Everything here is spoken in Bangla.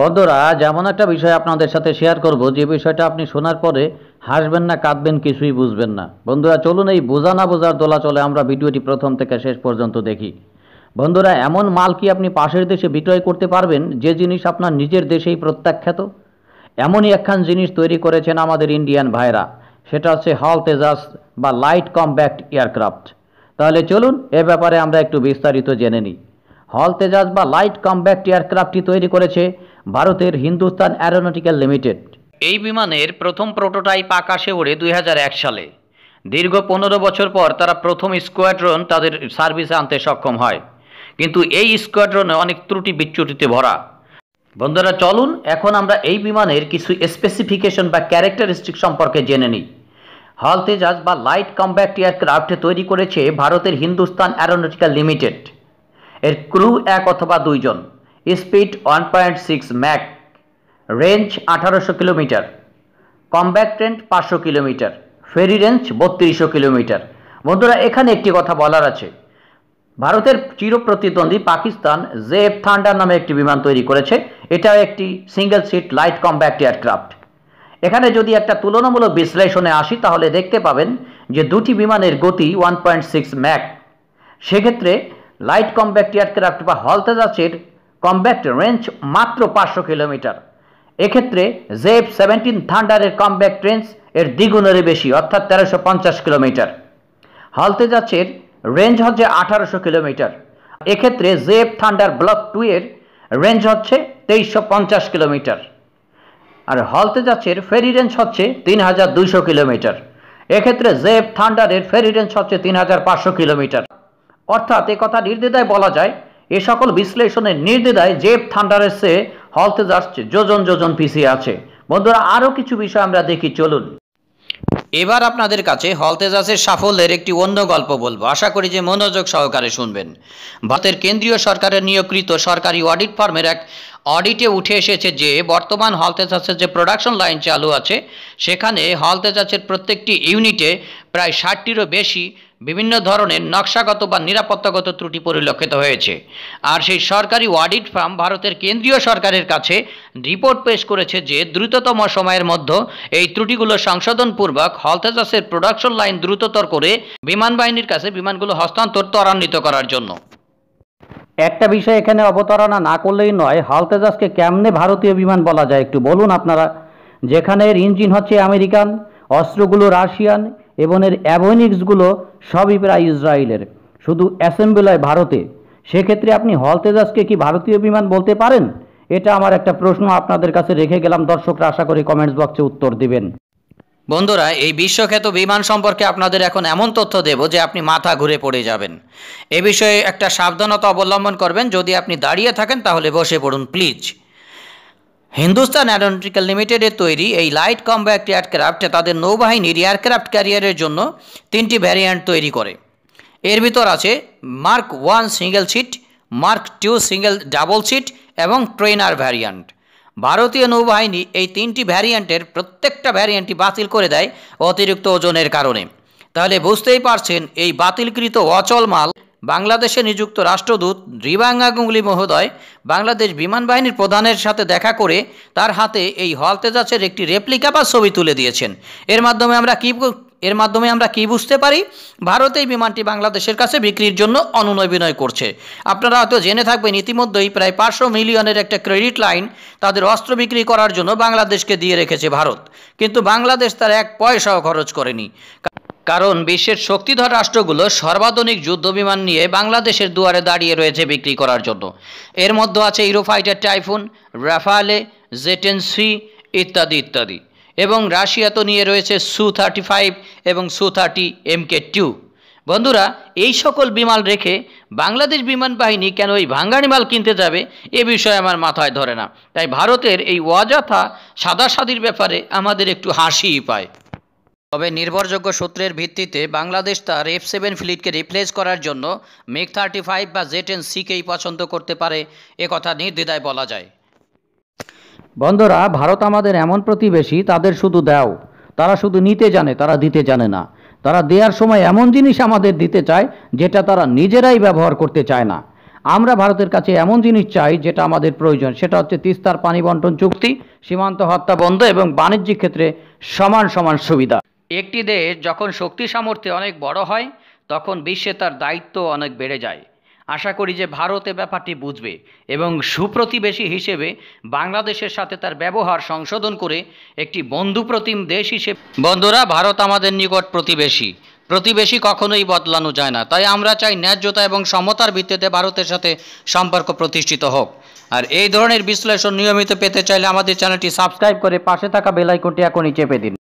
বদরা যেমন একটা বিষয় আপনাদের সাথে শেয়ার করব যে বিষয়টা আপনি শোনার পরে হাসবেন না কাঁদবেন কিছুই বুঝবেন না বন্ধুরা চলুন এই বোঝা না বোঝার দোলা চলে আমরা ভিডিওটি প্রথম থেকে শেষ পর্যন্ত দেখি বন্ধুরা এমন মাল কি আপনি পাশের দেশে বিক্রয় করতে পারবেন যে জিনিস আপনার নিজের দেশেই প্রত্যাখ্যাত এমনই একখান জিনিস তৈরি করেছেন আমাদের ইন্ডিয়ান ভাইরা সেটা হচ্ছে হল তেজাস বা লাইট কম্ব্যাক্ট এয়ারক্রাফট তাহলে চলুন এ ব্যাপারে আমরা একটু বিস্তারিত জেনে নিই হল তেজাস বা লাইট কম্ব্যাক্ট এয়ারক্রাফটটি তৈরি করেছে ভারতের হিন্দুস্তান অ্যারোনটিক্যাল লিমিটেড এই বিমানের প্রথম প্রোটোটাইপ আকাশে ওড়ে দুই সালে দীর্ঘ পনেরো বছর পর তারা প্রথম স্কোয়াড্রন তাদের সার্ভিসে আনতে সক্ষম হয় কিন্তু এই স্কোয়াড্রনে অনেক ত্রুটি বিচ্যুতিতে ভরা বন্ধুরা চলুন এখন আমরা এই বিমানের কিছু স্পেসিফিকেশন বা ক্যারেক্টারিস্টিক সম্পর্কে জেনে নিই হল তেজাজ বা লাইট কম্ব্যাক্ট এয়ারক্রাফট তৈরি করেছে ভারতের হিন্দুস্তান অ্যারোনটিক্যাল লিমিটেড এর ক্রু এক অথবা দুইজন speed one point six mach range আঠারোশো কিলোমিটার কমব্যাক ট্রেন্ট পাঁচশো কিলোমিটার ফেরি রেঞ্জ বত্রিশশো কিলোমিটার বন্ধুরা এখানে একটি কথা বলার আছে ভারতের চিরপ্রতিদ্বন্দ্বী পাকিস্তান জে থান্ডার নামে একটি বিমান তৈরি করেছে এটা একটি single seat light combat aircraft এখানে যদি একটা তুলনামূলক বিশ্লেষণে আসি তাহলে দেখতে পাবেন যে দুটি বিমানের গতি ওয়ান পয়েন্ট সিক্স ম্যাক সেক্ষেত্রে লাইট কম্ব্যাক্ট এয়ারক্রাফট বা হলতেজাচের কমব্যাক্ট রেঞ্জ মাত্র পাঁচশো কিলোমিটার এক্ষেত্রে জেফ সেভেন্টিন থান্ডারের কমব্যাক রেঞ্জ এর দ্বিগুণেরই বেশি অর্থাৎ তেরোশো পঞ্চাশ কিলোমিটার হলতেজাচের রেঞ্জ হচ্ছে আঠারোশো কিলোমিটার এক্ষেত্রে জেফ থান্ডার ব্লক টু এর রেঞ্জ হচ্ছে তেইশশো পঞ্চাশ কিলোমিটার আর হলতেজাচের ফেরি রেঞ্জ হচ্ছে তিন হাজার দুইশো কিলোমিটার এক্ষেত্রে জেফ থান্ডারের ফেরি রেঞ্জ হচ্ছে তিন হাজার পাঁচশো কিলোমিটার অর্থাৎ এ কথা নির্দ্বিধায় বলা যায় এ সকল বিশ্লেষণে নির্দেদায় জেব থান্ডারের সে হলতে যাচ্ছে যোজন যোজন পিছিয়ে আছে বন্ধুরা আরও কিছু বিষয় আমরা দেখি চলুন এবার আপনাদের কাছে হলতেজাসের সাফল্যের একটি অন্য গল্প বলবো আশা করি যে মনোযোগ সহকারে শুনবেন ভারতের কেন্দ্রীয় সরকারের নিয়োগকৃত সরকারি অডিট ফার্মের এক অডিটে উঠে এসেছে যে বর্তমান হলতেজাসের যে প্রোডাকশন লাইন চালু আছে সেখানে হলতেজাসের প্রত্যেকটি ইউনিটে প্রায় ষাটটিরও বেশি বিভিন্ন ধরনের নকশাগত বা নিরাপত্তাগত ত্রুটি পরিলক্ষিত হয়েছে আর সেই সরকারি অডিট ফার্ম ভারতের কেন্দ্রীয় সরকারের কাছে রিপোর্ট পেশ করেছে যে দ্রুততম সময়ের মধ্যে এই ত্রুটিগুলো সংশোধনপূর্বক হলতেজাসের প্রোডাকশন লাইন দ্রুততর করে বিমান বাহিনীর কাছে বিমানগুলো হস্তান্তর ত্বরান্বিত করার জন্য একটা বিষয় এখানে অবতারণা না করলেই নয় হালতেজাসকে কেমনে ভারতীয় বিমান বলা যায় একটু বলুন আপনারা যেখানে এর ইঞ্জিন হচ্ছে আমেরিকান অস্ত্রগুলো রাশিয়ান এবং এর অ্যাভোনিক্সগুলো সবই প্রায় ইসরায়েলের শুধু অ্যাসেম্বলায় ভারতে সেক্ষেত্রে আপনি হলতেজাসকে কি ভারতীয় বিমান বলতে পারেন এটা আমার একটা প্রশ্ন আপনাদের কাছে রেখে গেলাম দর্শকরা আশা করি কমেন্টস বক্সে উত্তর দিবেন বন্ধুরা এই বিশ্বখ্যাত বিমান সম্পর্কে আপনাদের এখন এমন তথ্য দেব যে আপনি মাথা ঘুরে পড়ে যাবেন এ বিষয়ে একটা সাবধানতা অবলম্বন করবেন যদি আপনি দাঁড়িয়ে থাকেন তাহলে বসে পড়ুন প্লিজ হিন্দুস্তান অ্যারোনটিক্যাল লিমিটেডের তৈরি এই লাইট কমব্যাক্ট এয়ারক্রাফ্ট তাদের নৌবাহিনীর এয়ারক্রাফট ক্যারিয়ারের জন্য তিনটি ভ্যারিয়েন্ট তৈরি করে এর ভিতর আছে mark one single seat mark two single double seat এবং ট্রেনার ভ্যারিয়েন্ট ভারতীয় নৌবাহিনী এই তিনটি ভ্যারিয়েন্টের প্রত্যেকটা ভ্যারিয়েন্টই বাতিল করে দেয় অতিরিক্ত ওজনের কারণে তাহলে বুঝতেই পারছেন এই বাতিলকৃত অচল মাল বাংলাদেশে নিযুক্ত রাষ্ট্রদূত রিবাঙ্গা গুঙ্গলি মহোদয় বাংলাদেশ বিমান বাহিনীর প্রধানের সাথে দেখা করে তার হাতে এই হলতেজাসের একটি রেপ্লিকা বা ছবি তুলে দিয়েছেন এর মাধ্যমে আমরা কী এর মাধ্যমে আমরা কি বুঝতে পারি ভারত এই বিমানটি বাংলাদেশের কাছে বিক্রির জন্য অনুনয় বিনয় করছে আপনারা হয়তো জেনে থাকবেন ইতিমধ্যেই প্রায় পাঁচশো মিলিয়নের একটা ক্রেডিট লাইন তাদের অস্ত্র বিক্রি করার জন্য বাংলাদেশকে দিয়ে রেখেছে ভারত কিন্তু বাংলাদেশ তার এক পয়সাও খরচ করেনি কারণ বিশ্বের শক্তিধর রাষ্ট্রগুলো সর্বাধুনিক যুদ্ধবিমান নিয়ে বাংলাদেশের দুয়ারে দাঁড়িয়ে রয়েছে বিক্রি করার জন্য এর মধ্যে আছে Eurofighter Typhoon Rafale J ten C ইত্যাদি ইত্যাদি এবং রাশিয়া তো নিয়ে রয়েছে সু থার্টি ফাইভ এবং সু থার্টি এম কে টু বন্ধুরা এই সকল বিমান রেখে বাংলাদেশ বিমান বাহিনী কেন এই ভাঙ্গানি মাল কিনতে যাবে এ বিষয়ে আমার মাথায় ধরে না তাই ভারতের এই ওয়াজাথা সাদাসাদির ব্যাপারে আমাদের একটু হাসিই পায় তবে নির্ভরযোগ্য সূত্রের ভিত্তিতে বাংলাদেশ তার এফ সেভেন ফ্লিটকে রিপ্লেস করার জন্য মেক থার্টি ফাইভ বা জেট এন সিকেই পছন্দ করতে পারে একথা নির্দ্বিধায় বলা যায় বন্ধুরা ভারত আমাদের এমন প্রতিবেশী তাদের শুধু দেও তারা শুধু নিতে জানে তারা দিতে জানে না তারা দেওয়ার সময় এমন জিনিস আমাদের দিতে চায় যেটা তারা নিজেরাই ব্যবহার করতে চায় না আমরা ভারতের কাছে এমন জিনিস চাই যেটা আমাদের প্রয়োজন সেটা হচ্ছে তিস্তার পানি বন্টন চুক্তি সীমান্ত হত্যা বন্ধ এবং বাণিজ্যিক ক্ষেত্রে সমান সমান সুবিধা একটি দেশ যখন শক্তি সামর্থ্যে অনেক বড় হয় তখন বিশ্বে তার দায়িত্ব অনেক বেড়ে যায় আশা করি যে ভারতে ব্যাপারটি বুঝবে এবং সুপ্রতিবেশী হিসেবে বাংলাদেশের সাথে তার ব্যবহার সংশোধন করে একটি বন্ধুপ্রতিম দেশ হিসেবে বন্ধুরা ভারত আমাদের নিকট প্রতিবেশী প্রতিবেশী কখনোই বদলানো যায় না তাই আমরা চাই ন্যায্যতা এবং সমতার ভিত্তিতে ভারতের সাথে সম্পর্ক প্রতিষ্ঠিত হোক আর এই ধরনের বিশ্লেষণ নিয়মিত পেতে চাইলে আমাদের চ্যানেলটি সাবস্ক্রাইব করে পাশে থাকা বেলাইকনটি এখনই চেপে দিন